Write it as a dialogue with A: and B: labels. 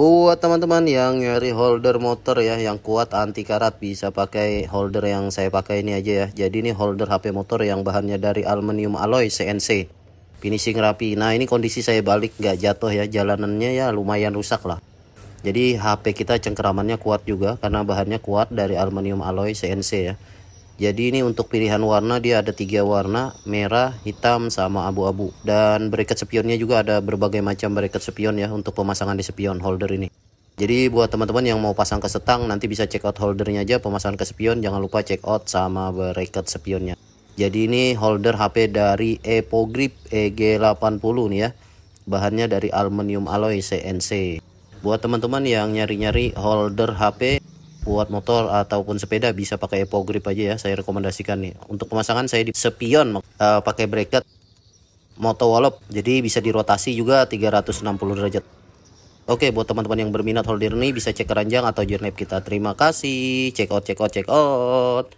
A: Buat teman-teman yang nyari holder motor ya yang kuat anti karat bisa pakai holder yang saya pakai ini aja ya. Jadi ini holder HP motor yang bahannya dari aluminium alloy CNC. Finishing rapi. Nah, ini kondisi saya balik nggak jatuh ya. Jalanannya ya lumayan rusak lah. Jadi HP kita cengkeramannya kuat juga karena bahannya kuat dari aluminium alloy CNC ya jadi ini untuk pilihan warna dia ada tiga warna merah hitam sama abu-abu dan bracket spionnya juga ada berbagai macam bracket spion ya untuk pemasangan di spion holder ini jadi buat teman-teman yang mau pasang ke setang nanti bisa check out holdernya aja pemasangan ke spion jangan lupa check out sama bracket spionnya jadi ini holder HP dari Epo Grip EG80 nih ya bahannya dari aluminium alloy CNC buat teman-teman yang nyari-nyari holder HP buat motor ataupun sepeda bisa pakai Epo Grip aja ya saya rekomendasikan nih untuk pemasangan saya di Sepion uh, pakai bracket wallop jadi bisa dirotasi juga 360 derajat Oke buat teman-teman yang berminat holder ini bisa cek keranjang atau jernep kita terima kasih check out check out check out